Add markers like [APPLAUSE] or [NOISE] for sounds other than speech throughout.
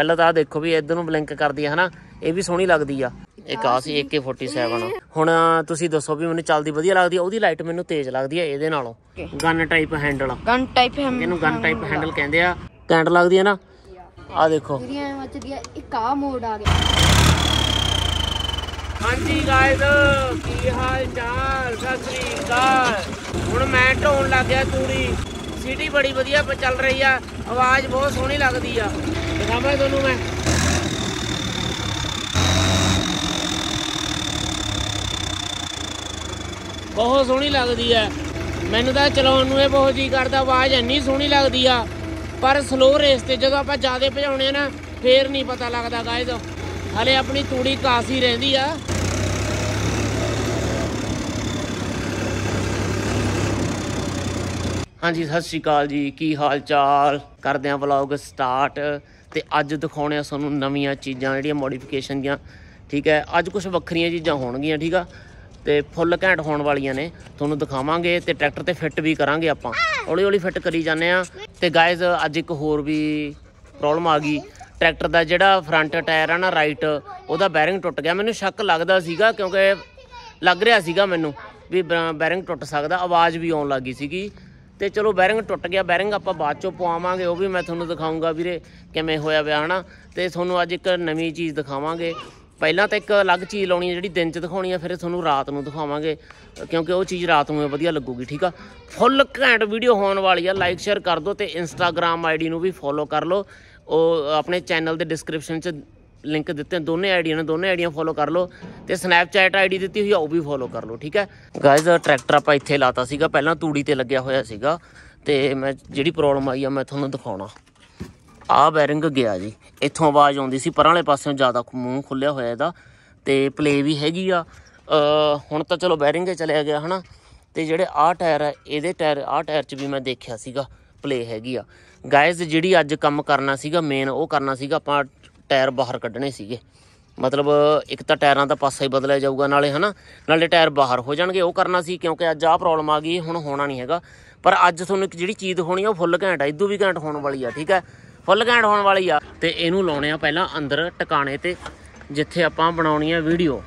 ਪਹਿਲਾਂ ਤਾਂ ਆ ਦੇਖੋ ਵੀ ਇਧਰ ਨੂੰ ਬਲਿੰਕ ਕਰਦੀ ਹੈ ਹਨਾ ਇਹ ਵੀ ਸੋਹਣੀ ਲੱਗਦੀ ਆ ਇੱਕ ਆ ਸੀ AK47 ਹੁਣ ਤੁਸੀਂ ਦੱਸੋ ਵੀ ਮੈਨੂੰ ਚੱਲਦੀ ਵਧੀਆ ਲੱਗਦੀ ਆ ਉਹਦੀ ਲਾਈਟ ਮੈਨੂੰ ਤੇਜ਼ ਲੱਗਦੀ ਆ ਇਹਦੇ ਨਾਲੋਂ gun type handle gun type ਇਹਨੂੰ ਗਨ ਟਾਈਪ ਹੈਂਡਲ ਕਹਿੰਦੇ ਆ ਕੈਂਟ ਲੱਗਦੀ ਆ ਨਾ ਆ ਦੇਖੋ ਇੱਕ ਆ ਮੋਡ ਆ ਗਿਆ ਹਾਂਜੀ ਗਾਇਜ਼ ਕੀ ਹਾਲ ਚਾਲ ਸਤਿ ਸ੍ਰੀ ਅਕਾਲ ਹੁਣ ਮੈਂ ਢੋਣ ਲੱਗਿਆ ਤੂੜੀ ਸਿਟੀ ਬੜੀ ਵਧੀਆ ਚੱਲ ਰਹੀ ਆ ਆਵਾਜ਼ ਬਹੁਤ ਸੋਹਣੀ ਲੱਗਦੀ ਆ ਦਿਖਾਵਾਂ ਤੁਹਾਨੂੰ ਮੈਂ ਬਹੁਤ ਸੋਹਣੀ ਲੱਗਦੀ ਆ ਮੈਨੂੰ ਤਾਂ ਚਲਾਉਣ ਨੂੰ ਇਹ ਬਹੁਤ ਜੀ ਕਰਦਾ ਆਵਾਜ਼ ਇੰਨੀ ਸੋਹਣੀ ਲੱਗਦੀ ਆ ਪਰ ਸਲੋ ਰੇਸ ਤੇ ਜਦੋਂ ਆਪਾਂ ਜ਼ਿਆਦਾ ਭਜਾਉਣੇ ਆ ਨਾ ਫੇਰ ਨਹੀਂ ਪਤਾ ਲੱਗਦਾ ਗਾਇਜ਼ ਹਲੇ ਆਪਣੀ ਤੂੜੀ ਕਾਸੀ ਰਹਿੰਦੀ ਆ ਹਾਂਜੀ ਸਤਿ ਸ਼੍ਰੀ ਅਕਾਲ ਜੀ ਕੀ ਹਾਲ ਚਾਲ ਕਰਦੇ ਆਂ ਵਲੌਗ ਸਟਾਰਟ ਤੇ ਅੱਜ ਦਿਖਾਉਣੇ ਆ ਤੁਹਾਨੂੰ ਨਵੀਆਂ ਚੀਜ਼ਾਂ ਜਿਹੜੀਆਂ ਮੋਡੀਫਿਕੇਸ਼ਨ ਦੀਆਂ ਠੀਕ ਹੈ ਅੱਜ ਕੁਝ ਵੱਖਰੀਆਂ ਚੀਜ਼ਾਂ ਹੋਣਗੀਆਂ ਠੀਕ ਆ ਤੇ ਫੁੱਲ ਘੈਂਟ ਹੋਣ ਵਾਲੀਆਂ ਨੇ ਤੁਹਾਨੂੰ ਦਿਖਾਵਾਂਗੇ ਤੇ ਟਰੈਕਟਰ ਤੇ ਫਿੱਟ ਵੀ ਕਰਾਂਗੇ ਆਪਾਂ ਹੌਲੀ ਹੌਲੀ ਫਿੱਟ ਕਰੀ ਜਾਂਦੇ ਆ ਤੇ ਗਾਇਜ਼ ਅੱਜ ਇੱਕ ਹੋਰ ਵੀ ਪ੍ਰੋਬਲਮ ਆ ਗਈ ਟਰੈਕਟਰ ਦਾ ਜਿਹੜਾ ਫਰੰਟ ਟਾਇਰ ਆ ਨਾ ਰਾਈਟ ਉਹਦਾ ਬੈਰਿੰਗ ਟੁੱਟ ਗਿਆ ਮੈਨੂੰ ਸ਼ੱਕ ਲੱਗਦਾ ਸੀਗਾ ਕਿਉਂਕਿ ਲੱਗ ਰਿਹਾ ਸੀਗਾ ਮੈਨੂੰ ਵੀ ਬੈਰਿੰਗ ਟੁੱਟ ਸਕਦਾ ਆਵਾਜ਼ ਵੀ ਆਉਣ ਲੱਗੀ ਸੀਗੀ ਤੇ ਚਲੋ ਬੈਰਿੰਗ ਟੁੱਟ ਗਿਆ ਬੈਰਿੰਗ ਆਪਾਂ ਬਾਅਦ ਚੋਂ ਪਵਾਵਾਂਗੇ ਉਹ ਵੀ ਮੈਂ ਤੁਹਾਨੂੰ ਦਿਖਾਉਂਗਾ ਵੀਰੇ ਕਿਵੇਂ ਹੋਇਆ ਵਿਆ ਹਨਾ ਤੇ ਤੁਹਾਨੂੰ ਅੱਜ ਇੱਕ ਨਵੀਂ ਚੀਜ਼ ਦਿਖਾਵਾਂਗੇ ਪਹਿਲਾਂ ਤਾਂ ਇੱਕ ਅਲੱਗ ਚੀਜ਼ ਲਾਉਣੀ ਹੈ ਜਿਹੜੀ ਦਿਨ 'ਚ ਦਿਖਾਉਣੀ ਹੈ ਫਿਰ ਤੁਹਾਨੂੰ ਰਾਤ ਨੂੰ ਦਿਖਾਵਾਂਗੇ ਕਿਉਂਕਿ ਉਹ ਚੀਜ਼ ਰਾਤ ਨੂੰ ਵਧੀਆ ਲੱਗੂਗੀ ਠੀਕ ਆ ਫੁੱਲ ਘੈਂਟ ਵੀਡੀਓ ਹੋਣ ਵਾਲੀ ਆ ਲਾਈਕ ਸ਼ੇਅਰ ਕਰ ਦਿਓ ਤੇ ਇੰਸਟਾਗ੍ਰam ਆਈਡੀ ਨੂੰ ਵੀ ਫੋਲੋ ਕਰ ਲਓ ਉਹ ਆਪਣੇ ਚੈਨਲ ਦੇ ਡਿਸਕ੍ਰਿਪਸ਼ਨ 'ਚ ਲਿੰਕ ਦਿੱਤੇ ਨੇ ਦੋਨੇ ਆਈਡੀ ਨੇ ਦੋਨੇ ਆਈਡੀਆਂ ਫੋਲੋ ਕਰ ਲਓ ਤੇ ਸਨੈਪਚੈਟ ਆਈਡੀ ਦਿੱਤੀ ਹੋਈ ਆ ਉਹ ਵੀ ਫੋਲੋ ਕਰ ਲਓ ਠੀਕ ਹੈ ਗਾਇਜ਼ ਟਰੈਕਟਰ ਆਪਾਂ ਇੱਥੇ ਲਾਤਾ ਸੀਗਾ ਪਹਿਲਾਂ ਤੂੜੀ ਤੇ ਲੱਗਿਆ ਹੋਇਆ ਸੀਗਾ ਤੇ ਮੈਂ ਜਿਹੜੀ ਪ੍ਰੋਬਲਮ ਆਈ ਆ ਮੈਂ ਤੁਹਾਨੂੰ ਦਿਖਾਉਣਾ ਆ ਬੈਰਿੰਗ ਗਿਆ ਜੀ ਇੱਥੋਂ ਆਵਾਜ਼ ਆਉਂਦੀ ਸੀ ਪਰਾਂ ਵਾਲੇ ਪਾਸਿਓਂ ਜ਼ਿਆਦਾ ਮੂੰਹ ਖੁੱਲਿਆ ਹੋਇਆ ਇਹਦਾ ਤੇ ਪਲੇ ਵੀ ਹੈਗੀ ਆ ਹੁਣ ਤਾਂ ਚਲੋ ਬੈਰਿੰਗ ਹੀ ਚਲਿਆ ਗਿਆ ਹਨਾ ਤੇ ਜਿਹੜੇ ਆ ਟਾਇਰ ਹੈ ਇਹਦੇ ਟਾਇਰ ਆ ਟਾਇਰ 'ਚ ਵੀ ਮੈਂ ਦੇਖਿਆ ਸੀਗਾ ਪਲੇ ਹੈਗੀ ਆ ਗਾਇਜ਼ ਜਿਹੜੀ ਅੱਜ ਕੰਮ ਕਰਨਾ ਸੀਗਾ ਮੇਨ ਉਹ ਕਰਨਾ ਸੀਗਾ ਆਪਾਂ ਟਾਇਰ ਬਾਹਰ ਕੱਢਣੇ ਸੀਗੇ ਮਤਲਬ ਇੱਕ ਤਾਂ ਟਾਇਰਾਂ ਦਾ ਪਾਸਾ ਹੀ ਬਦਲਿਆ ਜਾਊਗਾ ਨਾਲੇ ਹਨਾ ਨਾਲੇ ਟਾਇਰ ਬਾਹਰ ਹੋ ਜਾਣਗੇ ਉਹ ਕਰਨਾ ਸੀ ਕਿਉਂਕਿ ਅੱਜ ਆਹ ਪ੍ਰੋਬਲਮ ਆ ਗਈ ਹੁਣ ਹੋਣਾ ਨਹੀਂ ਹੈਗਾ ਪਰ ਅੱਜ ਤੁਹਾਨੂੰ ਇੱਕ ਜਿਹੜੀ ਚੀਜ਼ ਹੋਣੀ ਆ ਉਹ ਫੁੱਲ ਘੈਂਟ ਆ ਇਦੋਂ ਵੀ ਘੈਂਟ ਹੋਣ ਵਾਲੀ ਆ ਠੀਕ ਹੈ ਫੁੱਲ ਘੈਂਟ ਹੋਣ ਵਾਲੀ ਆ ਤੇ ਇਹਨੂੰ ਲਾਉਣੇ ਆ ਪਹਿਲਾਂ ਅੰਦਰ ਟਿਕਾਣੇ ਤੇ ਜਿੱਥੇ ਆਪਾਂ ਬਣਾਉਣੀ ਆ ਵੀਡੀਓ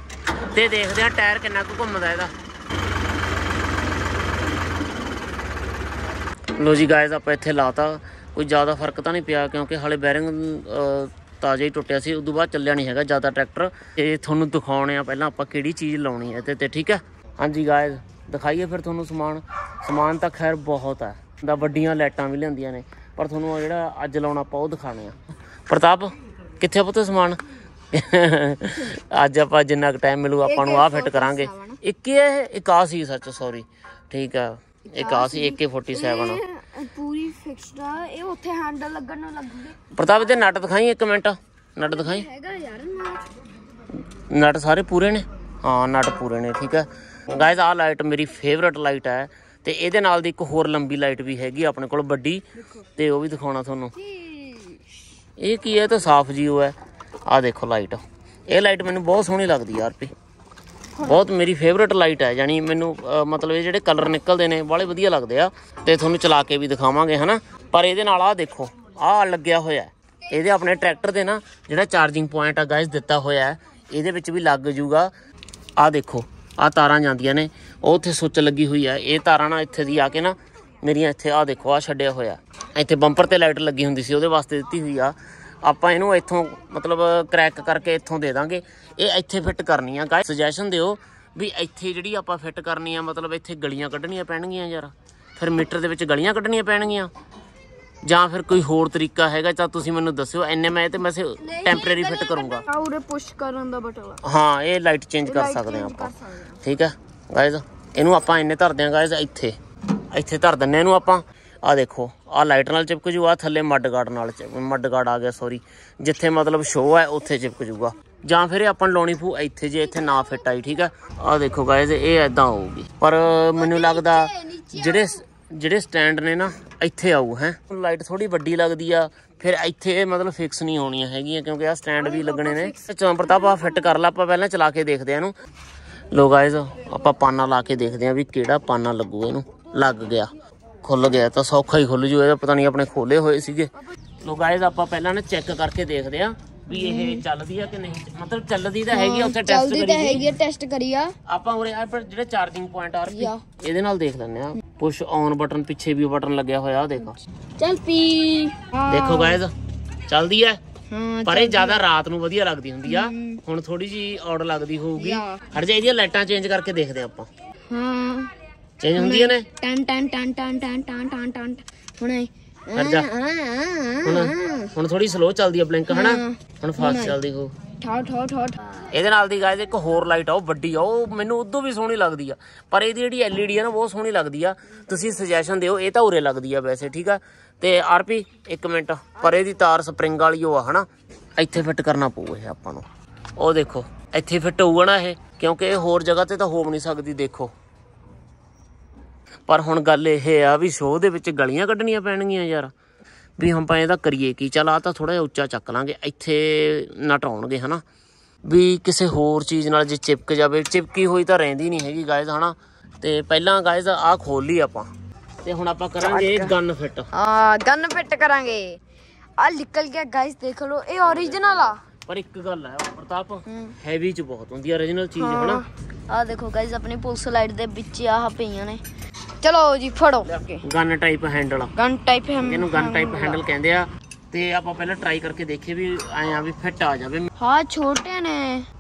ਤੇ ਦੇਖਦੇ ਆ ਟਾਇਰ ਕਿੰਨਾ ਕੁ ਘੁੰਮਦਾ ਇਹਦਾ ਲੋ ਜੀ ਗਾਇਜ਼ ਆਪਾਂ ਇੱਥੇ ਲਾਤਾ ਕੋਈ ਜ਼ਿਆਦਾ ਫਰਕ ਤਾਂ ਨਹੀਂ ਪਿਆ ਕਿਉਂਕਿ ਹਲੇ ਬੈਰਿੰਗ ਤਾਜ਼ਾ ਹੀ ਟੁੱਟਿਆ ਸੀ ਉਦੋਂ ਬਾਅਦ ਚੱਲਿਆ ਨਹੀਂ ਹੈਗਾ ਜ਼ਿਆਦਾ ਟਰੈਕਟਰ ਤੇ ਤੁਹਾਨੂੰ ਦਿਖਾਉਣੇ ਆ ਪਹਿਲਾਂ ਆਪਾਂ ਕਿਹੜੀ ਚੀਜ਼ ਲਾਉਣੀ ਹੈ ਤੇ ਤੇ ਠੀਕ ਹੈ ਹਾਂਜੀ ਗਾਇਜ਼ ਦਿਖਾਈਏ ਫਿਰ ਤੁਹਾਨੂੰ ਸਮਾਨ ਸਮਾਨ ਤਾਂ ਖੈਰ ਬਹੁਤ ਹੈ ਦਾ ਵੱਡੀਆਂ ਲਾਈਟਾਂ ਵੀ ਲੈਂਦੀਆਂ ਨੇ ਪਰ ਤੁਹਾਨੂੰ ਜਿਹੜਾ ਅੱਜ ਲਾਉਣਾ ਆਪਾਂ ਉਹ ਦਿਖਾਣੇ ਆ ਪ੍ਰਤਾਪ ਕਿੱਥੇ ਪੁੱਤ ਸਮਾਨ ਅੱਜ ਆਪਾਂ ਜਿੰਨਾ ਕੁ ਟਾਈਮ ਮਿਲੂ ਆਪਾਂ ਨੂੰ ਆ ਫਿੱਟ ਕਰਾਂਗੇ ਇੱਕ ਇਹ 81 ਸੱਚ ਸੌਰੀ ਠੀਕ ਆ ਇੱਕ ਆ ਪੂਰੀ ਫਿਕਸਡ ਆ ਇਹ ਉੱਥੇ ਹੈਂਡਲ ਲੱਗਣ ਨੂੰ ਲੱਗੂਗੀ ਪ੍ਰਤਾਪ ਤੇ ਨਟ ਦਿਖਾਈ ਇੱਕ ਮਿੰਟ ਨਟ ਦਿਖਾਈ ਹੈਗਾ ਯਾਰ ਨਟ ਸਾਰੇ ਪੂਰੇ ਨੇ ਹਾਂ ਨਟ ਪੂਰੇ ਨੇ ਠੀਕ ਹੈ ਗਾਇਜ਼ ਆ ਲਾਈਟ ਮੇਰੀ ਫੇਵਰਟ ਲਾਈਟ ਹੈ ਤੇ ਇਹਦੇ ਨਾਲ ਦੀ ਇੱਕ ਹੋਰ ਲੰਬੀ ਲਾਈਟ ਵੀ ਹੈਗੀ ਆਪਣੇ ਕੋਲ ਵੱਡੀ ਤੇ ਉਹ ਵੀ ਦਿਖਾਉਣਾ ਤੁਹਾਨੂੰ ਇਹ ਕੀ ਹੈ ਤਾਂ ਸਾਫ਼ ਜੀਓ ਹੈ ਆ ਦੇਖੋ ਲਾਈਟ ਇਹ ਲਾਈਟ ਮੈਨੂੰ ਬਹੁਤ ਸੋਹਣੀ ਲੱਗਦੀ ਯਾਰ ਪੀ ਬਹੁਤ ਮੇਰੀ ਫੇਵਰਿਟ ਲਾਈਟ ਹੈ ਜਾਨੀ ਮੈਨੂੰ ਮਤਲਬ ਇਹ ਜਿਹੜੇ ਕਲਰ ਨਿਕਲਦੇ ਨੇ ਬਾਲੇ ਵਧੀਆ ਲੱਗਦੇ ਆ ਤੇ ਤੁਹਾਨੂੰ ਚਲਾ ਕੇ ਵੀ ਦਿਖਾਵਾਂਗੇ ਹਨਾ ਪਰ ਇਹਦੇ ਨਾਲ ਆ ਦੇਖੋ ਆ ਲੱਗਿਆ ਹੋਇਆ ਇਹਦੇ ਆਪਣੇ ਟਰੈਕਟਰ ਦੇ ਨਾ ਜਿਹੜਾ ਚਾਰਜਿੰਗ ਪੁਆਇੰਟ ਆ ਗਾਇਸ ਦਿੱਤਾ ਹੋਇਆ ਹੈ ਇਹਦੇ ਵਿੱਚ ਵੀ ਲੱਗ ਜੂਗਾ ਆ ਦੇਖੋ ਆ ਤਾਰਾਂ ਜਾਂਦੀਆਂ ਨੇ ਉਹ ਉੱਥੇ ਸੁੱਚ ਲੱਗੀ ਹੋਈ ਆ ਇਹ ਤਾਰਾਂ ਨਾ ਇੱਥੇ ਦੀ ਆ ਕੇ ਨਾ ਮੇਰੀਆਂ ਇੱਥੇ ਆ ਦੇਖੋ ਆ ਛੱਡਿਆ ਹੋਇਆ ਇੱਥੇ ਬੰਪਰ ਤੇ ਲਾਈਟ ਲੱਗੀ ਹੁੰਦੀ ਸੀ ਉਹਦੇ ਵਾਸਤੇ ਦਿੱਤੀ ਹੋਈ ਆ ਆਪਾਂ ਇਹਨੂੰ ਇੱਥੋਂ ਮਤਲਬ ਕ੍ਰੈਕ ਕਰਕੇ ਇੱਥੋਂ ਦੇ ਦਾਂਗੇ ਇਹ ਇੱਥੇ ਫਿੱਟ ਕਰਨੀ ਆ ਗਾਇਸ ਸੁਜੈਸ਼ਨ ਦਿਓ ਵੀ ਇੱਥੇ ਜਿਹੜੀ ਆਪਾਂ ਫਿੱਟ ਕਰਨੀ ਆ ਮਤਲਬ ਇੱਥੇ ਗਲੀਆਂ ਕੱਢਣੀਆਂ ਪੈਣਗੀਆਂ ਯਾਰ ਫਿਰ ਮੀਟਰ ਦੇ ਵਿੱਚ ਗਲੀਆਂ ਕੱਢਣੀਆਂ ਪੈਣਗੀਆਂ ਜਾਂ ਫਿਰ ਕੋਈ ਹੋਰ ਤਰੀਕਾ ਹੈਗਾ ਤਾਂ ਤੁਸੀਂ ਮੈਨੂੰ ਦੱਸਿਓ ਐਨੇ ਮੈਂ ਤੇ ਮੈਂ ਟੈਂਪਰੇਰੀ ਫਿੱਟ ਕਰੂੰਗਾ ਆਉਰੇ ਪੁਸ਼ ਕਰਨ ਦਾ ਬਟਨ ਹਾਂ ਇਹ ਲਾਈਟ ਚੇਂਜ ਕਰ ਸਕਦੇ ਆ ਆਪਾਂ ਠੀਕ ਹੈ ਗਾਇਸ ਇਹਨੂੰ ਆਪਾਂ ਐਨੇ ਧਰ ਦਿਆਂ ਗਾਇਸ ਇੱਥੇ ਇੱਥੇ ਧਰ ਦਿੰਨੇ ਇਹਨੂੰ ਆਪਾਂ ਆ ਦੇਖੋ ਆ ਲਾਈਟ ਨਾਲ ਚਿਪਕ ਜੂ ਆ ਥੱਲੇ ਮੱਡ ਗਾਰਡ ਨਾਲ ਮੱਡ ਗਾਰਡ ਆ ਗਿਆ ਸੌਰੀ ਜਿੱਥੇ ਮਤਲਬ ਸ਼ੋਅ ਹੈ ਉੱਥੇ ਚਿਪਕ ਜੂਗਾ ਜਾਂ ਫਿਰ ਆਪਾਂ ਲਾਉਣੀ ਪੂ ਇੱਥੇ ਜੇ ਇੱਥੇ ਨਾ ਫਿੱਟ ਆਈ ਠੀਕ ਆ ਆ ਦੇਖੋ ਗਾਇਜ਼ ਇਹ ਐਦਾਂ ਹੋਊਗੀ ਪਰ ਮੈਨੂੰ ਲੱਗਦਾ ਜਿਹੜੇ ਜਿਹੜੇ ਸਟੈਂਡ ਨੇ ਨਾ ਇੱਥੇ ਆਊ ਹੈ ਲਾਈਟ ਥੋੜੀ ਵੱਡੀ ਲੱਗਦੀ ਆ ਫਿਰ ਇੱਥੇ ਮਤਲਬ ਫਿਕਸ ਨਹੀਂ ਹੋਣੀਆਂ ਹੈਗੀਆਂ ਕਿਉਂਕਿ ਆ ਸਟੈਂਡ ਵੀ ਲੱਗਣੇ ਨੇ ਚੋਂ ਪ੍ਰਤਾਪ ਆ ਫਿੱਟ ਕਰ ਲਾ ਆਪਾਂ ਪਹਿਲਾਂ ਚਲਾ ਕੇ ਦੇਖਦੇ ਆ ਇਹਨੂੰ ਲੋ ਗਾਇਜ਼ ਆਪਾਂ ਪਾਨਾ ਲਾ ਕੇ ਦੇਖਦੇ ਆ ਵੀ ਕਿਹੜਾ ਪਾਨਾ ਲੱਗੂ ਇਹਨੂੰ ਲੱਗ ਗਿਆ ਖੁੱਲ ਗਿਆ ਤਾਂ ਸੌਖਾ ਹੀ ਖੁੱਲ ਜੂ ਇਹ ਪਤਾ ਨਹੀਂ ਆਪਣੇ ਖੋਲੇ ਹੋਏ ਸੀਗੇ ਲੋ ਗਾਇਜ਼ ਆਪਾਂ ਪਹਿਲਾਂ ਨਾ ਚੈੱਕ ਕਰਕੇ ਦੇਖਦੇ ਆ ਵੀ ਇਹ ਚੱਲਦੀ ਆ ਕਿ ਨਹੀਂ ਮਤਲਬ ਚੱਲਦੀ ਤਾਂ ਹੈਗੀ ਆ, ਉੱਥੇ ਟੈਸਟ ਕਰੀ ਚੱਲਦੀ ਤਾਂ ਹੈਗੀ ਟੈਸਟ ਕਰੀਆ ਆਪਾਂ ਉਹ ਯਾਰ ਪਰ ਜਿਹੜੇ ਚਾਰਜਿੰਗ ਪੁਆਇੰਟ ਆ ਯਾ। ਇਹਦੇ ਨਾਲ ਦੇਖ ਲੈਂਦੇ ਆ ਪੁਸ਼ ਔਨ ਬਟਨ ਪਿੱਛੇ ਵੀ ਬਟਨ ਲੱਗਿਆ ਹੋਇਆ ਆ ਦੇਖੋ ਚੱਲ ਪੀ ਦੇਖੋ ਗਾਇਜ਼ ਚੱਲਦੀ ਆ ਹਾਂ ਪਰ ਇਹ ਜ਼ਿਆਦਾ ਰਾਤ ਨੂੰ ਵਧੀਆ ਲੱਗਦੀ ਹੁੰਦੀ ਆ ਹੁਣ ਥੋੜੀ ਜੀ ਔੜ ਲੱਗਦੀ ਹੋਊਗੀ ਹਟ ਜਾ ਇਹਦੀਆਂ ਲਾਈਟਾਂ ਚੇਂਜ ਕਰਕੇ ਦੇਖਦੇ ਆ ਆਪਾਂ ਹਾਂ ਚੇਂਜ ਹੁੰਦੀਆਂ ਨੇ ਟਨ ਟਨ ਟਨ ਟਨ ਟਨ ਟਨ ਟਨ ਟਨ ਹੁਣ ਹਟ ਹੁਣ ਹੁਣ ਥੋੜੀ ਸਲੋ ਚੱਲਦੀ ਆ ਬਲਿੰਕ ਹਨਾ ਹੁਣ ਫਾਸਟ ਚੱਲਦੀ ਹੋ ਠਾ ਠਾ ਠਾ ਇਹਦੇ ਨਾਲ ਦੀ ਗਾਇਜ਼ ਇੱਕ ਹੋਰ ਲਾਈਟ ਆ ਉਹ ਵੱਡੀ ਆ ਉਹ ਮੈਨੂੰ ਉਦੋਂ ਵੀ ਸੋਹਣੀ ਲੱਗਦੀ ਆ ਪਰ ਇਹਦੀ ਜਿਹੜੀ ਐਲਈਡੀ ਆ ਨਾ ਬਹੁਤ ਸੋਹਣੀ ਲੱਗਦੀ ਆ ਤੁਸੀਂ ਸੁਜੈਸ਼ਨ ਦਿਓ ਇਹ ਤਾਂ ਉਰੇ ਲੱਗਦੀ ਆ ਵੈਸੇ ਠੀਕ ਆ ਤੇ ਆਰਪੀ ਇੱਕ ਮਿੰਟ ਪਰ ਇਹਦੀ ਤਾਰ ਸਪ੍ਰਿੰਗ ਵਾਲੀ ਹੋਆ ਆ ਹਨਾ ਇੱਥੇ ਫਿੱਟ ਕਰਨਾ ਪਊ ਇਹ ਆਪਾਂ ਨੂੰ ਉਹ ਦੇਖੋ ਇੱਥੇ ਫਿੱਟ ਹੋਊਗਾ ਨਾ ਇਹ ਕਿਉਂਕਿ ਇਹ ਹੋਰ ਜਗ੍ਹਾ ਤੇ ਤਾਂ ਹੋ ਨਹੀਂ ਸਕਦੀ ਦੇਖੋ ਪਰ ਹੁਣ ਗੱਲ ਇਹ ਆ ਵੀ ਸ਼ੋਅ ਦੇ ਵਿੱਚ ਗਲੀਆਂ ਕੱਢਣੀਆਂ ਪੈਣਗੀਆਂ ਯਾਰ ਵੀ ਹੁਣ ਪਾਏ ਦਾ ਕਰੀਏ ਕੀ ਚਲ ਆ ਤਾਂ ਥੋੜਾ ਜਿਹਾ ਉੱਚਾ ਚੱਕ ਲਾਂਗੇ ਇੱਥੇ ਨਟਾਉਣਗੇ ਹਨਾ ਵੀ ਕਿਸੇ ਹੋਰ ਚੀਜ਼ ਨਾਲ ਜੇ ਚਿਪਕ ਜਾਵੇ ਚਿਪਕੀ ਹੋਈ ਤਾਂ ਰਹਿੰਦੀ ਨਹੀਂ ਹੈਗੀ ਗਾਇਜ਼ ਹਨਾ ਤੇ ਪਹਿਲਾਂ ਗਾਇਜ਼ ਆ ਖੋਲ ਲਈ ਆਪਾਂ ਤੇ ਹੁਣ ਆਪਾਂ ਕਰਾਂਗੇ ਗਨ ਫਿੱਟ ਹਾਂ ਗਨ ਫਿੱਟ ਕਰਾਂਗੇ ਆ ਨਿਕਲ ਗਿਆ ਗਾਇਜ਼ ਦੇਖ ਲਓ ਇਹ origignal ਆ ਪਰ ਇੱਕ ਗੱਲ ਹੈ ਪ੍ਰਤਾਪ ਹੈਵੀ ਚ ਬਹੁਤ ਹੁੰਦੀ ਆ origignal ਚੀਜ਼ ਹਨਾ ਆ ਦੇਖੋ ਗਾਇਜ਼ ਆਪਣੀ ਪੁਲਸ ਲਾਈਟ ਦੇ ਵਿੱਚ ਆਹ ਪਈਆਂ ਨੇ ਚਲੋ ਜੀ ਫੜੋ gun type handle gun type ਇਹਨੂੰ ਗਨ ਟਾਈਪ ਹੈਂਡਲ ਕਹਿੰਦੇ ਆ ਤੇ ਆਪਾਂ ਪਹਿਲਾਂ ਟਰਾਈ ਕਰਕੇ ਦੇਖੀਏ ਵੀ ਆਇਆ ਵੀ ਫਿੱਟ ਆ ਜਾਵੇ ਹਾਂ ਛੋਟੇ ਨੇ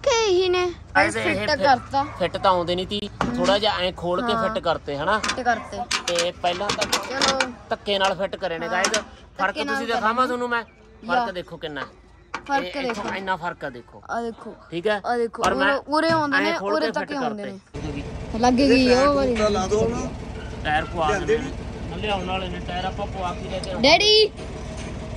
ਹੀ ਨੇ ਫਿੱਟ ਕਰਤਾ ਫਿੱਟ ਤਾਂ ਆਉਂਦੇ ਨਹੀਂ ਤੀ ਥੋੜਾ ਜਿਹਾ ਐ ਖੋਲ ਕੇ ਫਿੱਟ ਕਰਤੇ ਹਨਾ ਫਿੱਟ ਕਰਤੇ ਤੇ ਪਹਿਲਾਂ ਤਾਂ ਚਲੋ ਤੱਕੇ ਨਾਲ ਫਿੱਟ ਕਰੇ ਨੇ ਗਾਇਜ਼ ਫਰਕ ਤੁਸੀਂ ਦਿਖਾਵਾਂ ਤੁਹਾਨੂੰ ਮੈਂ ਫਰਕ ਦੇਖੋ ਕਿੰਨਾ ਫਰਕ ਦੇਖੋ ਇੰਨਾ ਫਰਕ ਆ ਦੇਖੋ ਆ ਦੇਖੋ ਠੀਕ ਹੈ ਆ ਦੇਖੋ ਉਰੇ ਆਉਂਦੇ ਨੇ ਉਰੇ ਤੱਕ ਆਉਂਦੇ ਨੇ ਲੱਗੇਗੀ ਉਹ ਵਾਰੀ ਟਾਇਰ ਪਵਾ ਦੇ ਲਿਆਉਣ ਵਾਲੇ ਨੇ ਟਾਇਰ ਆਪਾਂ ਪਵਾ ਕੇ ਲੈ ਕੇ ਡੈਡੀ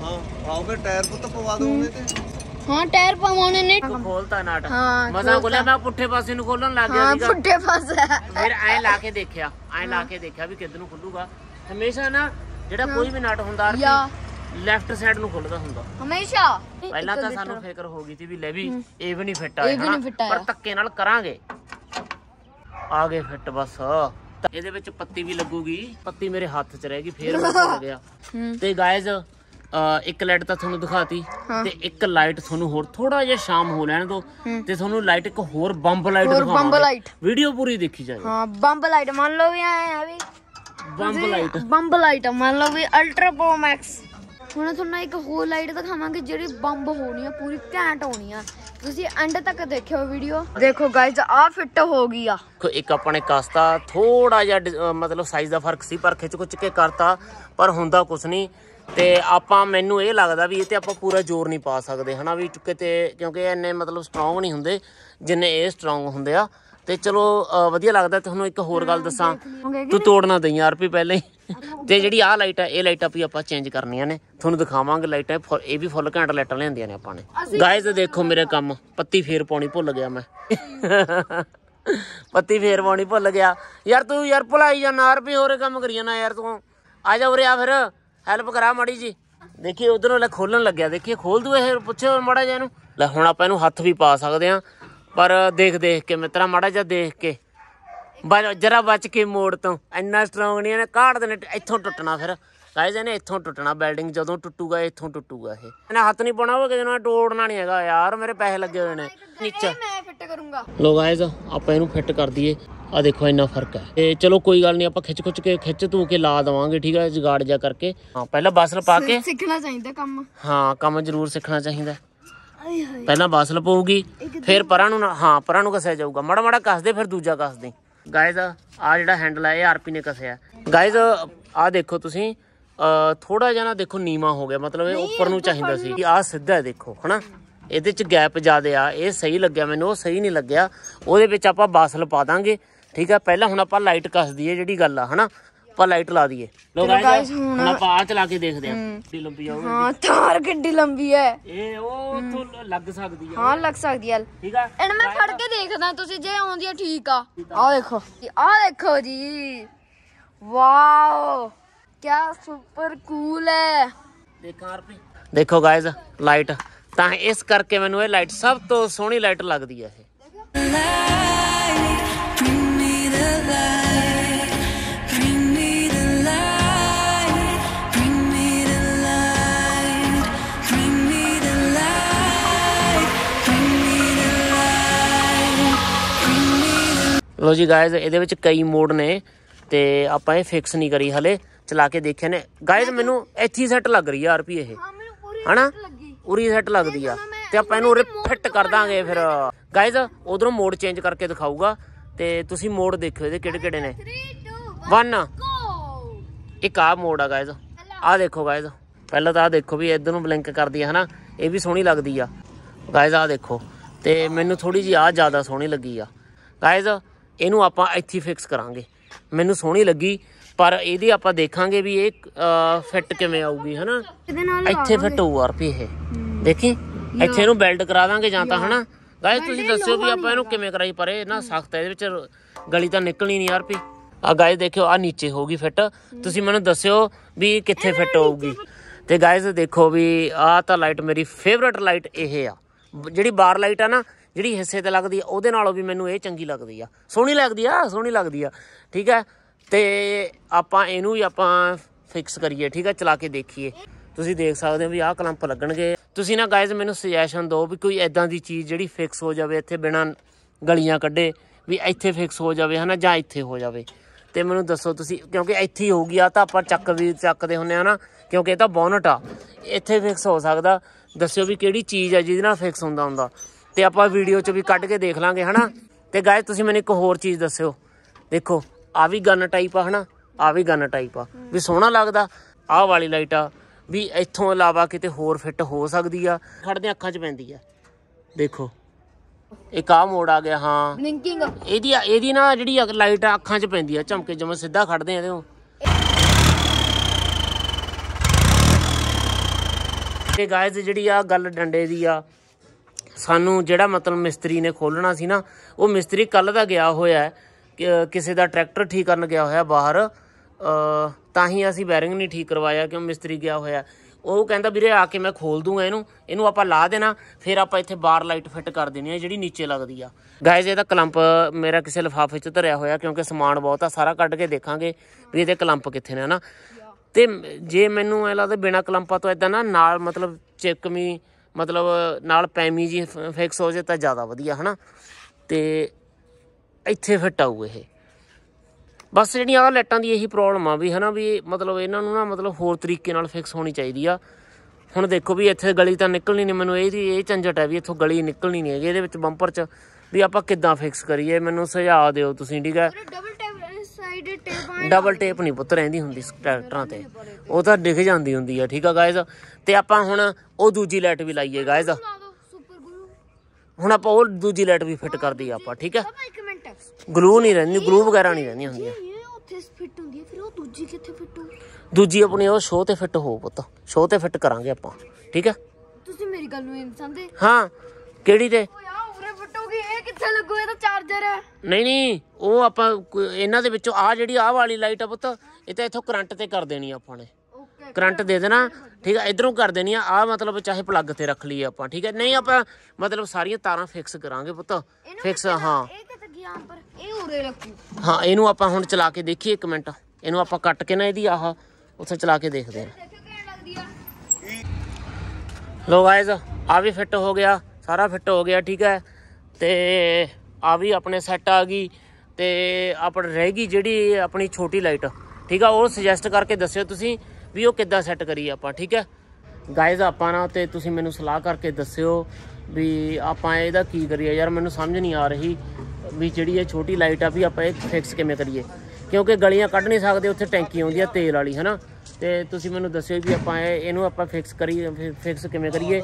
ਹਾਂ ਆਓਗੇ ਟਾਇਰ ਪੁੱਤ ਪਵਾ ਦੋਗੇ ਤੇ ਹਾਂ ਟਾਇਰ ਪਵਾਉਣੇ ਨੇ ਤੂੰ ਖੋਲਤਾ ਨਾਟ ਹਾਂ, ਮਸਾ ਖੋਲਿਆ ਮੈਂ ਪੁੱਠੇ ਪਾਸੇ ਨੂੰ ਖੋਲਣ ਲੱਗ ਗਿਆ ਹਾਂ ਸੀਗਾ ਫੁੱਟੇ ਫਿਰ ਐ ਲਾ ਕੇ ਦੇਖਿਆ ਐ ਲਾ ਕੇ ਦੇਖਿਆ ਵੀ ਕਿੱਧਰ ਨੂੰ ਖੁੱਲੂਗਾ ਹਮੇਸ਼ਾ ਨਾ ਜਿਹੜਾ ਕੋਈ ਵੀ ਨਾਟ ਹੁੰਦਾ ਯਾ ਲੈਫਟ ਸਾਈਡ ਨੂੰ ਖੁੱਲਦਾ ਹੁੰਦਾ ਹਮੇਸ਼ਾ ਪਹਿਲਾਂ ਤਾਂ ਸਾਨੂੰ ਫਿਕਰ ਹੋ ਗਈ ਸੀ ਵੀ ਲੈ ਵੀ ਇਹ ਵੀ ਨਹੀਂ ਫਿੱਟ ਆਇਆ ਪਰ ਧੱਕੇ ਨਾਲ ਕਰਾਂਗੇ ਆ ਗਏ ਫਿੱਟ ਬਸ ਇਹਦੇ ਵਿੱਚ ਪੱਤੀ ਵੀ ਲੱਗੂਗੀ ਪੱਤੀ ਮੇਰੇ ਹੱਥ 'ਚ ਰਹਿ ਗਈ ਫੇਰ ਮੈਂ [LAUGHS] ਗਿਆ ਤੇ ਗਾਇਜ਼ ਇੱਕ ਲਾਈਟ ਤਾਂ ਤੁਹਾਨੂੰ ਦਿਖਾਤੀ ਤੇ ਇੱਕ ਲਾਈਟ ਤੁਹਾਨੂੰ ਹੋਰ ਥੋੜਾ ਜਿਹਾ ਸ਼ਾਮ ਹੋ ਲੈਣ ਦੋ ਤੇ ਤੁਹਾਨੂੰ ਲਾਈਟ ਇੱਕ ਹੋਰ ਬੰਬ ਲਾਈਟ ਦਿਖਾਵਾਂਗੇ ਵੀਡੀਓ ਪੂਰੀ ਦੇਖੀ ਜਾਏ ਹਾਂ ਬੰਬ ਲਾਈਟ ਮੰਨ ਲਓ ਵੀ ਆਏ ਆ ਵੀ ਬੰਬ ਲਾਈਟ ਬੰਬ ਲਾਈਟ ਮੰਨ ਲਓ ਵੀ ਅਲਟਰਾ ਬੋਮੈਕਸ ਮੈਕਸ ਹੁਣ ਤੁਹਾਨੂੰ ਇੱਕ ਹੋਰ ਲਾਈਟ ਦਿਖਾਵਾਂਗੇ ਜਿਹੜੀ ਬੰਬ ਹੋਣੀ ਆ ਪੂਰੀ ਘੈਂਟ ਹੋਣੀ ਆ ਤੁਸੀਂ ਐਂਡ ਤੱਕ ਦੇਖਿਓ ਵੀਡੀਓ ਦੇਖੋ ਗਾਇਜ਼ ਆ ਫਿੱਟ ਹੋ ਗਈ ਆ ਇੱਕ ਆਪਣੇ ਕਸਤਾ ਥੋੜਾ ਜਿਹਾ ਮਤਲਬ ਸਾਈਜ਼ ਦਾ ਫਰਕ ਸੀ ਪਰ ਖਿੱਚ ਕੁੱਚ ਕੇ ਕਰਤਾ ਪਰ ਹੁੰਦਾ ਕੁਛ ਨਹੀਂ ਤੇ ਆਪਾਂ ਮੈਨੂੰ ਇਹ ਲੱਗਦਾ ਵੀ ਇਹ ਤੇ ਆਪਾਂ ਪੂਰਾ ਜ਼ੋਰ ਨਹੀਂ ਪਾ ਸਕਦੇ ਹਨਾ ਵੀ ਚੁੱਕੇ ਤੇ ਕਿਉਂਕਿ ਇਹਨੇ ਮਤਲਬ ਸਟਰੋਂਗ ਨਹੀਂ ਹੁੰਦੇ ਜਿੰਨੇ ਇਹ ਸਟਰੋਂਗ ਹੁੰਦੇ ਆ ਤੇ ਚਲੋ ਵਧੀਆ ਲੱਗਦਾ ਤੁਹਾਨੂੰ ਇੱਕ ਹੋਰ ਗੱਲ ਦੱਸਾਂ ਤੂੰ ਤੋੜਨਾ ਦੇ ਆਰਪੀ ਪਹਿਲੇ ਪਹਿਲਾਂ ਹੀ ਤੇ ਜਿਹੜੀ ਆਹ ਲਾਈਟ ਹੈ ਇਹ ਲਾਈਟਾਂ ਵੀ ਆਪਾਂ ਚੇਂਜ ਕਰਨੀਆਂ ਨੇ ਤੁਹਾਨੂੰ ਦਿਖਾਵਾਂਗੇ ਲਾਈਟਾਂ ਇਹ ਵੀ ਫੁੱਲ ਘੈਂਟ ਲਾਈਟਾਂ ਲਿਆਂਦੀਆਂ ਨੇ ਆਪਾਂ ਨੇ ਗਾਇਜ਼ ਦੇਖੋ ਮੇਰੇ ਕੰਮ ਪੱਤੀ ਫੇਰ ਪਾਉਣੀ ਭੁੱਲ ਗਿਆ ਮੈਂ ਪੱਤੀ ਫੇਰ ਪਾਉਣੀ ਭੁੱਲ ਗਿਆ ਯਾਰ ਤੂੰ ਯਾਰ ਭੁਲਾਈ ਜਾਂ ਨਾਰ ਵੀ ਹੋਰੇ ਕੰਮ ਕਰੀ ਜਾਣਾ ਯਾਰ ਤੂੰ ਆ ਜਾ ਉਰੇ ਆ ਫਿਰ ਹੈਲਪ ਕਰਾ ਮੜੀ ਜੀ ਦੇਖੀ ਉਧਰੋਂ ਲੈ ਖੋਲਣ ਲੱਗਿਆ ਦੇਖੀ ਖੋਲ ਦੂ ਇਹ ਪੁੱਛੇ ਮੜਾ ਜਿਹਾ ਇਹਨੂੰ ਲੈ ਹੁਣ ਆਪਾਂ ਇਹਨੂੰ ਹੱਥ ਵੀ ਪਾ ਸਕਦੇ ਆ ਪਰ ਦੇਖ ਦੇਖ ਕੇ ਮਿੱਤਰਾ ਮੜਾ ਜਿਹਾ ਦੇਖ ਕੇ ਬਸ ਜਰਾ ਬਚ ਕੇ ਮੋੜ ਤੋਂ ਇੰਨਾ ਸਟਰੋਂਗ ਨਹੀਂ ਇਹਨੇ ਕਾੜ ਦੇਣੇ ਇੱਥੋਂ ਟੁੱਟਣਾ ਫਿਰ ਗਾਇਜ਼ ਇਹਨੇ ਇੱਥੋਂ ਟੁੱਟਣਾ ਬਿਲਡਿੰਗ ਜਦੋਂ ਟੁੱਟੂਗਾ ਇੱਥੋਂ ਟੁੱਟੂਗਾ ਇਹ ਇਹਨੇ ਹੱਥ ਨਹੀਂ ਪਾਉਣਾ ਉਹ ਕਿਸੇ ਨਾਲ ਟੋੜਨਾ ਨਹੀਂ ਹੈਗਾ ਯਾਰ ਮੇਰੇ ਪੈਸੇ ਲੱਗੇ ਹੋਏ ਨੇ ਨੀਚੇ ਮੈਂ ਫਿੱਟ ਕਰੂੰਗਾ ਲੋ ਗਾਇਜ਼ ਆਪਾਂ ਇਹਨੂੰ ਫਿੱਟ ਕਰ ਦਈਏ ਆ ਦੇਖੋ ਇੰਨਾ ਫਰਕ ਹੈ ਤੇ ਚਲੋ ਕੋਈ ਗੱਲ ਨਹੀਂ ਆਪਾਂ ਖਿੱਚ ਖੁੱਚ ਕੇ ਖਿੱਚ ਤੂ ਕੇ ਲਾ ਦਵਾਂਗੇ ਠੀਕ ਹੈ ਜਗਾੜ ਜਾ ਕਰਕੇ ਹਾਂ ਪਹਿਲਾਂ ਬਾਸਲ ਪਾ ਕੇ ਸਿੱਖਣਾ ਚਾਹੀਦਾ ਕੰਮ ਹਾਂ ਕੰਮ ਜ਼ਰੂਰ ਸਿੱਖਣਾ ਚਾਹੀਦਾ ਪਹਿਲਾਂ ਬਾਸਲ ਪਊਗੀ ਫਿਰ ਪਰਾਂ ਨੂੰ ਹਾਂ ਪਰਾਂ ਨੂੰ ਕਸਿਆ ਜਾਊਗਾ ਮੜਾ ਮੜਾ ਕੱਸ ਦੇ ਫਿਰ ਦੂਜਾ ਕੱਸ ਦੇ ਗਾਇਜ਼ ਆ ਜਿਹੜਾ ਹੈਂਡਲ ਆ ਇਹ ਆਰਪੀ ਨੇ ਕਸਿਆ ਗਾਇਜ਼ ਆ ਦੇਖੋ ਤੁਸੀਂ ਥੋੜਾ ਜਿਹਾ ਨਾ ਦੇਖੋ ਨੀਵਾ ਹੋ ਗਿਆ ਮਤਲਬ ਇਹ ਉੱਪਰ ਨੂੰ ਚਾਹੀਦਾ ਸੀ ਆ ਸਿੱਧਾ ਹੈ ਦੇਖੋ ਹਨਾ ਇਹਦੇ ਚ ਗੈਪ ਜ਼ਿਆਦਾ ਆ ਇਹ ਸਹੀ ਲੱਗਿਆ ਮੈਨੂੰ ਉਹ ਸਹੀ ਨਹੀਂ ਲੱਗਿਆ ਉਹਦੇ ਵਿੱਚ ਆਪਾਂ ਬਾਸਲ ਪਾ ਦਾਂਗੇ ਠੀਕ ਆ ਪਹਿਲਾਂ ਹੁਣ ਆਪਾਂ ਲਾਈਟ ਕੱਸ ਦਈਏ ਜਿਹੜੀ ਗੱਲ ਆ ਹਨਾ ਪਰ ਲਾਈਟ ਲਾ ਦਈਏ ਲੋ ਗਾਇਸ ਹੁਣ ਆਪਾਂ ਆ ਚਲਾ ਕੇ ਦੇਖਦੇ ਆਂ ਕਿੰਨੀ ਲੰਬੀ ਆਉਗੀ ਹਾਂ ਤਾਰ ਕਿੰਨੀ ਲੰਬੀ ਹੈ ਇਹ ਉਹ ਉੱਥੋਂ ਲੱਗ ਸਕਦੀ ਆ ਹਾਂ ਲੱਗ ਸਕਦੀ ਆ ਠੀਕ ਆ ਇਹਨਾਂ ਮੈਂ ਫੜ ਕੇ ਦੇਖਦਾ ਤੁਸੀਂ ਜੇ ਆਉਂਦੀ ਆ ਠੀਕ ਆ ਆ ਦੇਖੋ ਆ ਦੇਖੋ ਜੀ ਵਾਓ ਕਿਆ ਸੁਪਰ ਕੂਲ ਹੈ ਦੇਖਾਂ ਆਰਪੀ ਦੇਖੋ ਗਾਇਸ ਲਾਈਟ ਤਾਂ ਇਸ ਕਰਕੇ ਮੈਨੂੰ ਇਹ ਲਾਈਟ ਸਭ ਤੋਂ ਸੋਹਣੀ ਲਾਈਟ ਲੱਗਦੀ ਹੈ ਇਹ ਲੋ ਜੀ ਗਾਇਜ਼ ਇਹਦੇ ਵਿੱਚ ਕਈ ਮੋਡ ਨੇ ਤੇ ਆਪਾਂ ਇਹ ਫਿਕਸ ਨਹੀਂ ਕਰੀ ਹਲੇ ਚਲਾ ਕੇ ਦੇਖਿਆ ਨੇ ਗਾਇਜ਼ ਮੈਨੂੰ ਇੱਥੇ ਸੈੱਟ ਲੱਗ ਰਹੀ ਆ ਆਰਪੀ ਇਹ ਹਣਾ ਉਰੀ ਸੈੱਟ ਲੱਗਦੀ ਆ ਤੇ ਆਪਾਂ ਇਹਨੂੰ ਉਰੇ ਫਿੱਟ ਕਰ ਦਾਂਗੇ ਫਿਰ ਗਾਇਜ਼ ਉਧਰੋਂ ਮੋਡ ਚੇਂਜ ਕਰਕੇ ਦਿਖਾਊਗਾ ਤੇ ਤੁਸੀਂ ਮੋਡ ਦੇਖਿਓ ਇਹਦੇ ਕਿਹੜੇ ਕਿਹੜੇ ਨੇ 3 1 ਇੱਕ ਆ ਮੋਡ ਆ ਗਾਇਜ਼ ਆ ਦੇਖੋ ਗਾਇਜ਼ ਪਹਿਲਾਂ ਤਾਂ ਆ ਦੇਖੋ ਵੀ ਇਧਰ ਨੂੰ ਬਲਿੰਕ ਕਰਦੀ ਆ ਹਨਾ ਇਹ ਵੀ ਸੋਹਣੀ ਲੱਗਦੀ ਆ ਗਾਇਜ਼ ਆ ਦੇਖੋ ਤੇ ਮੈਨੂੰ ਥੋੜੀ ਜੀ ਆ ਜ਼ਿਆਦਾ ਸੋਹਣੀ ਲੱਗੀ ਆ ਗਾਇਜ਼ ਇਹਨੂੰ ਆਪਾਂ ਇੱਥੇ ਫਿਕਸ ਕਰਾਂਗੇ ਮੈਨੂੰ ਸੋਹਣੀ ਲੱਗੀ ਪਰ ਇਹਦੀ ਆਪਾਂ ਦੇਖਾਂਗੇ ਵੀ ਇਹ ਫਿੱਟ ਕਿਵੇਂ ਆਊਗੀ ਹਨਾ ਇੱਥੇ ਫਿੱਟ ਹੋਊ ਪੀ ਇਹ ਦੇਖੀ ਇੱਥੇ ਇਹਨੂੰ ਬੈਲਟ ਕਰਾ ਦਾਂਗੇ ਜਾਂ ਤਾਂ ਹਨਾ ਗਾਇਸ ਤੁਸੀਂ ਦੱਸਿਓ ਵੀ ਆਪਾਂ ਇਹਨੂੰ ਕਿਵੇਂ ਕਰਾਈ ਪਰ ਇਹ ਨਾ ਸਖਤ ਹੈ ਇਹਦੇ ਵਿੱਚ ਗਲੀ ਤਾਂ ਨਿਕਲਣੀ ਨਹੀਂ ਪੀ ਆ ਗਾਇਸ ਦੇਖਿਓ ਆ ਨੀਚੇ ਹੋਊਗੀ ਫਿੱਟ ਤੁਸੀਂ ਮੈਨੂੰ ਦੱਸਿਓ ਵੀ ਕਿੱਥੇ ਫਿੱਟ ਹੋਊਗੀ ਤੇ ਗਾਇਸ ਦੇਖੋ ਵੀ ਆ ਤਾਂ ਲਾਈਟ ਮੇਰੀ ਫੇਵਰਟ ਲਾਈਟ ਇਹ ਆ ਜਿਹੜੀ ਬਾਰ ਲਾਈਟ ਆ ਨਾ ਜਿਹੜੀ ਹਿੱਸੇ ਤੇ ਲੱਗਦੀ ਆ ਉਹਦੇ ਨਾਲੋਂ ਵੀ ਮੈਨੂੰ ਇਹ ਚੰਗੀ ਲੱਗਦੀ ਆ ਸੋਹਣੀ ਲੱਗਦੀ ਆ ਸੋਹਣੀ ਲੱਗਦੀ ਆ ਠੀਕ ਹੈ ਤੇ ਆਪਾਂ ਇਹਨੂੰ ਵੀ ਆਪਾਂ ਫਿਕਸ ਕਰੀਏ ਠੀਕ ਹੈ ਚਲਾ ਕੇ ਦੇਖੀਏ ਤੁਸੀਂ ਦੇਖ ਸਕਦੇ ਹੋ ਵੀ ਆਹ ਕਲੰਪ ਲੱਗਣਗੇ ਤੁਸੀਂ ਨਾ ਗਾਇਜ਼ ਮੈਨੂੰ ਸੁਜੈਸ਼ਨ ਦਿਓ ਵੀ ਕੋਈ ਐਦਾਂ ਦੀ ਚੀਜ਼ ਜਿਹੜੀ ਫਿਕਸ ਹੋ ਜਾਵੇ ਇੱਥੇ ਬਿਨਾਂ ਗਲੀਆਂ ਕੱਢੇ ਵੀ ਇੱਥੇ ਫਿਕਸ ਹੋ ਜਾਵੇ ਹਨਾ ਜਾਂ ਇੱਥੇ ਹੋ ਜਾਵੇ ਤੇ ਮੈਨੂੰ ਦੱਸੋ ਤੁਸੀਂ ਕਿਉਂਕਿ ਇੱਥੇ ਹੀ ਹੋਊਗੀ ਆ ਤਾਂ ਆਪਾਂ ਚੱਕ ਵੀ ਚੱਕਦੇ ਹੁੰਨੇ ਆ ਨਾ ਕਿਉਂਕਿ ਇਹ ਤਾਂ ਬੋਨਟ ਆ ਇੱਥੇ ਫਿਕਸ ਹੋ ਸਕਦਾ ਦੱਸਿਓ ਵੀ ਕਿਹੜੀ ਚੀਜ਼ ਆ ਜਿਹਦੇ ਨਾਲ ਫਿਕਸ ਹੁੰਦਾ ਹੁੰਦਾ ਤੇ ਆਪਾਂ ਵੀਡੀਓ 'ਚ ਵੀ ਕੱਢ ਕੇ ਦੇਖ ਲਾਂਗੇ ਹਨਾ ਤੇ ਗਾਇਸ ਤੁਸੀਂ ਮੈਨੂੰ ਇੱਕ ਹੋਰ ਚੀਜ਼ ਦੱਸਿਓ ਦੇਖੋ ਆ ਵੀ ਗਨ ਟਾਈਪ ਆ ਹਨਾ ਆ ਵੀ ਗਨ ਟਾਈਪ ਆ ਵੀ ਸੋਹਣਾ ਲੱਗਦਾ ਆਹ ਵਾਲੀ ਲਾਈਟ ਆ ਵੀ ਇੱਥੋਂ ਇਲਾਵਾ ਕਿਤੇ ਹੋਰ ਫਿੱਟ ਹੋ ਸਕਦੀ ਆ ਖੜਦੇ ਅੱਖਾਂ 'ਚ ਪੈਂਦੀ ਆ ਦੇਖੋ ਇੱਕ ਆ ਮੋੜ ਆ ਗਿਆ ਹਾਂ ਬਲਿੰਕਿੰਗ ਇਹਦੀ ਇਹਦੀ ਨਾ ਜਿਹੜੀ ਲਾਈਟ ਆ ਅੱਖਾਂ 'ਚ ਪੈਂਦੀ ਆ ਝਮਕੇ ਜਿਵੇਂ ਸਿੱਧਾ ਖੜਦੇ ਆ ਇਹਦੇ ਤੇ ਗਾਇਜ਼ ਜਿਹੜੀ ਆ ਗੱਲ ਡੰਡੇ ਦੀ ਆ ਸਾਨੂੰ ਜਿਹੜਾ ਮਤਲਬ ਮਿਸਤਰੀ ਨੇ ਖੋਲਣਾ ਸੀ ਨਾ ਉਹ ਮਿਸਤਰੀ ਕੱਲ ਦਾ ਗਿਆ ਹੋਇਆ ਕਿਸੇ ਦਾ ਟਰੈਕਟਰ ਠੀਕ ਕਰਨ ਗਿਆ ਹੋਇਆ ਬਾਹਰ ਤਾਂ ਹੀ ਅਸੀਂ ਬੈਰਿੰਗ ਨਹੀਂ ਠੀਕ ਕਰਵਾਇਆ ਕਿਉਂ ਮਿਸਤਰੀ ਗਿਆ ਹੋਇਆ ਉਹ ਕਹਿੰਦਾ ਵੀਰੇ ਆ ਕੇ ਮੈਂ ਖੋਲ ਦੂੰਗਾ ਇਹਨੂੰ ਇਹਨੂੰ ਆਪਾਂ ਲਾ ਦੇਣਾ ਫਿਰ ਆਪਾਂ ਇੱਥੇ ਬਾਰ ਲਾਈਟ ਫਿੱਟ ਕਰ ਦੇਣੀ ਹੈ ਜਿਹੜੀ ਨੀਚੇ ਲੱਗਦੀ ਆ ਗਾਇਜ਼ ਇਹਦਾ ਕਲੰਪ ਮੇਰਾ ਕਿਸੇ ਲਫਾਫੇ 'ਚ ਧਰਿਆ ਹੋਇਆ ਕਿਉਂਕਿ ਸਮਾਨ ਬਹੁਤ ਆ ਸਾਰਾ ਕੱਢ ਕੇ ਦੇਖਾਂਗੇ ਵੀ ਇਹਦੇ ਕਲੰਪ ਕਿੱਥੇ ਨੇ ਹਨਾ ਤੇ ਜੇ ਮੈਨੂੰ ਐ ਲੱਗਦਾ ਬਿਨਾ ਕਲੰਪਾ ਤੋਂ ਇਦਾਂ ਨਾ ਨਾਲ ਮਤਲਬ ਚਿਕਮੀ ਮਤਲਬ ਨਾਲ ਪੈਮੀ ਜੀ ਫਿਕਸ ਹੋ ਜੇ ਤਾਂ ਜ਼ਿਆਦਾ ਵਧੀਆ ਹਨਾ ਤੇ ਇੱਥੇ ਫਿੱਟ ਆਊ ਇਹ ਬਸ ਜਿਹੜੀਆਂ ਆ ਲੈਟਾਂ ਦੀ ਇਹੀ ਪ੍ਰੋਬਲਮ ਆ ਵੀ ਹਨਾ ਵੀ ਮਤਲਬ ਇਹਨਾਂ ਨੂੰ ਨਾ ਮਤਲਬ ਹੋਰ ਤਰੀਕੇ ਨਾਲ ਫਿਕਸ ਹੋਣੀ ਚਾਹੀਦੀ ਆ ਹੁਣ ਦੇਖੋ ਵੀ ਇੱਥੇ ਗਲੀ ਤਾਂ ਨਿਕਲਣੀ ਨਹੀਂ ਮੈਨੂੰ ਇਹਦੀ ਇਹ ਝੰਜਟ ਹੈ ਵੀ ਇੱਥੋਂ ਗਲੀ ਨਿਕਲਣੀ ਨਹੀਂ ਹੈਗੀ ਇਹਦੇ ਵਿੱਚ ਬੰਪਰ 'ਚ ਵੀ ਆਪਾਂ ਕਿੱਦਾਂ ਫਿਕਸ ਕਰੀਏ ਮੈਨੂੰ ਸੁਝਾਅ ਦਿਓ ਤੁਸੀਂ ਠੀਕ ਹੈ ਸਾਈਡ ਟੇਪ ਡਬਲ ਟੇਪ ਨਹੀਂ ਪੁੱਤ ਰਹਿੰਦੀ ਹੁੰਦੀ ਟਰੈਕਟਰਾਂ ਤੇ ਉਹ ਤਾਂ ਡਿੱਗ ਜਾਂਦੀ ਹੁੰਦੀ ਆ ਠੀਕ ਆ ਗਾਇਜ਼ ਤੇ ਆਪਾਂ ਹੁਣ ਉਹ ਦੂਜੀ ਲਾਈਟ ਵੀ ਲਾਈਏ ਗਾਇਜ਼ ਹੁਣ ਆਪਾਂ ਉਹ ਦੂਜੀ ਲਾਈਟ ਵੀ ਫਿੱਟ ਕਰਦੀ ਆਪਾਂ ਠੀਕ ਆ ਗਲੂ ਨਹੀਂ ਰਹਿੰਦੀ ਗਲੂ ਵਗੈਰਾ ਨਹੀਂ ਰਹਿੰਦੀ ਇਹ ਉੱਥੇ ਫਿੱਟ ਹੁੰਦੀ ਆ ਫਿਰ ਉਹ ਦੂਜੀ ਕਿੱਥੇ ਦੂਜੀ ਆਪਣੀ ਉਹ ਸ਼ੋਅ ਤੇ ਫਿੱਟ ਹੋ ਪੁੱਤ ਸ਼ੋਅ ਤੇ ਫਿੱਟ ਕਰਾਂਗੇ ਆਪਾਂ ਠੀਕ ਆ ਤੁਸੀਂ ਮੇਰੀ ਗੱਲ ਨੂੰ ਨਹੀਂ ਸਮਝਦੇ ਹਾਂ ਕਿਹੜੀ ਤੇ ਕਿੱਥੇ ਲੱਗੂ ਇਹ ਤਾਂ ਚਾਰਜਰ ਹੈ ਨਹੀਂ ਨਹੀਂ ਉਹ ਆਪਾਂ ਇਹਨਾਂ ਦੇ ਵਿੱਚੋਂ ਆ ਜਿਹੜੀ ਆ ਵਾਲੀ ਲਾਈਟ ਆ ਪੁੱਤ ਇਹ ਤਾਂ ਇੱਥੋਂ ਕਰੰਟ ਤੇ ਕਰ ਦੇਣੀ ਆ ਆਪਾਂ ਨੇ ਓਕੇ ਕਰੰਟ ਦੇ ਦੇਣਾ ਠੀਕ ਆ ਇਧਰੋਂ ਕਰ ਦੇਣੀ ਆ ਆ ਮਤਲਬ ਚਾਹੇ ਪਲੱਗ ਤੇ ਰੱਖ ਲਈਏ ਆਪਾਂ ਠੀਕ ਹੈ ਨਹੀਂ ਆਪਾਂ ਮਤਲਬ ਸਾਰੀਆਂ ਤਾਰਾਂ ਫਿਕਸ ਕਰਾਂਗੇ ਪੁੱਤ ਫਿਕਸ ਹਾਂ ਇਹ ਕਿੱਥੇ ਗਿਆ ਪਰ ਇਹ ਉਰੇ ਰੱਖੂ ਹਾਂ ਇਹਨੂੰ ਆਪਾਂ ਹੁਣ ਚਲਾ ਕੇ ਦੇਖੀਏ ਇੱਕ ਮਿੰਟ ਇਹਨੂੰ ਆਪਾਂ ਕੱਟ ਕੇ ਨਾ ਇਹਦੀ ਆਹ ਉੱਥੇ ਚਲਾ ਕੇ ਦੇਖਦੇ ਹਾਂ ਆ ਲੋ ਗਾਇਜ਼ ਆ ਵੀ ਫਿੱਟ ਹੋ ਗਿਆ ਸਾਰਾ ਫਿੱਟ ਹੋ ਗਿਆ ਠੀਕ ਹੈ ਤੇ ਆ ਵੀ ਆਪਣੇ ਸੈੱਟ ਆ ਗਈ ਤੇ ਆਪਣ ਰਹਿ ਗਈ ਜਿਹੜੀ ਆਪਣੀ ਛੋਟੀ ਲਾਈਟ ਠੀਕ ਆ ਉਹ ਸੁਜੈਸਟ ਕਰਕੇ ਦੱਸਿਓ ਤੁਸੀਂ ਵੀ ਉਹ ਕਿੱਦਾਂ ਸੈੱਟ ਕਰੀ ਆਪਾਂ ਠੀਕ ਹੈ ਗਾਇਜ਼ ਆਪਾਂ ਨਾ ਤੇ ਤੁਸੀਂ ਮੈਨੂੰ ਸਲਾਹ ਕਰਕੇ ਦੱਸਿਓ ਵੀ ਆਪਾਂ ਇਹਦਾ ਕੀ ਕਰੀਏ ਯਾਰ ਮੈਨੂੰ ਸਮਝ ਨਹੀਂ ਆ ਰਹੀ ਵੀ ਜਿਹੜੀ ਇਹ ਛੋਟੀ ਲਾਈਟ ਆ ਵੀ ਆਪਾਂ ਇਹ ਫਿਕਸ ਕਿਵੇਂ ਕਰੀਏ ਕਿਉਂਕਿ ਗਲੀਆਂ ਕੱਢ ਨਹੀਂ ਸਕਦੇ ਉੱਥੇ ਟੈਂਕੀ ਆਉਂਦੀ ਆ ਤੇਲ ਵਾਲੀ ਹਨਾ ਤੇ ਤੁਸੀਂ ਮੈਨੂੰ ਦੱਸਿਓ ਵੀ ਆਪਾਂ ਇਹਨੂੰ ਆਪਾਂ ਫਿਕਸ ਕਰੀ ਫਿਕਸ ਕਿਵੇਂ ਕਰੀਏ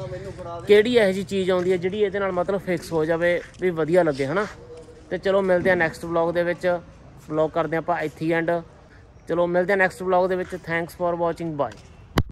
ਕਿਹੜੀ ਇਹੋ ਜੀ ਚੀਜ਼ ਆਉਂਦੀ ਹੈ ਜਿਹੜੀ ਇਹਦੇ ਨਾਲ ਮਤਲਬ ਫਿਕਸ ਹੋ ਜਾਵੇ ਵੀ ਵਧੀਆ ਲੱਗੇ ਹਨਾ ਤੇ ਚਲੋ ਮਿਲਦੇ ਆ ਨੈਕਸਟ ਵਲੌਗ ਦੇ ਵਿੱਚ ਵਲੌਗ ਕਰਦੇ ਆਪਾਂ ਇੱਥੇ ਐਂਡ ਚਲੋ ਮਿਲਦੇ ਆ ਨੈਕਸਟ ਵਲੌਗ ਦੇ ਵਿੱਚ ਥੈਂਕਸ ਫਾਰ ਵਾਚਿੰਗ ਬਾਏ